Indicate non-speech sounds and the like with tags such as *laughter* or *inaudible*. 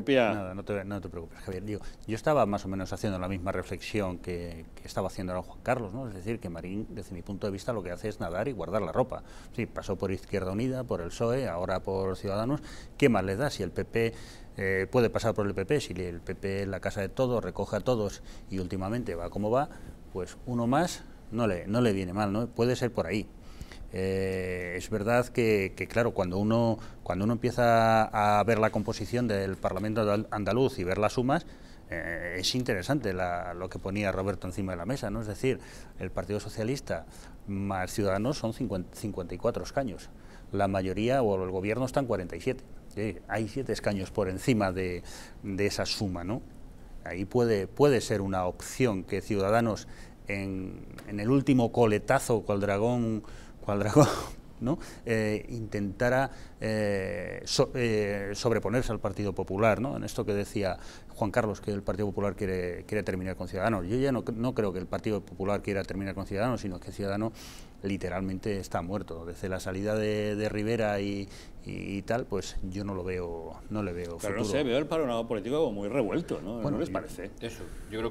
Nada, no te, no te, preocupes, Javier. Digo, yo estaba más o menos haciendo la misma reflexión que, estaba haciendo ahora Juan Carlos, ¿no? Es decir, que Marín, desde mi punto de vista, lo que hace es nadar y guardar la ropa. Sí, pasó por Izquierda Unida, por el PSOE, ahora por Ciudadanos. ¿Qué más le da si el PP eh, puede pasar por el PP? Si el PP es la casa de todos, recoge a todos y últimamente va como va, pues uno más no le, no le viene mal, ¿no? Puede ser por ahí. Eh, es verdad que, claro, cuando uno, cuando uno empieza a ver la composición del Parlamento andaluz y ver las sumas, eh, es interesante lo que ponía Roberto encima de la mesa, ¿no? Es decir, el Partido Socialista más Ciudadanos son 54 escaños. La mayoría o el gobierno están 47. Hay siete escaños por encima de, esa suma, ¿no? Ahí puede, puede ser una opción que Ciudadanos en, en el último coletazo con el dragón cual *laughs* ¿no? Eh, intentará eh, eh, sobreponerse al Partido Popular, ¿no? en esto que decía Juan Carlos, que el Partido Popular quiere, terminar con Ciudadanos. Yo ya no, no, creo que el Partido Popular quiera terminar con Ciudadanos, sino que Ciudadanos literalmente está muerto. Desde la salida de, Rivera y, tal, pues yo no lo veo, no le veo no sé, veo el panorama político muy revuelto, ¿no? ¿No les parece? Eso, yo creo que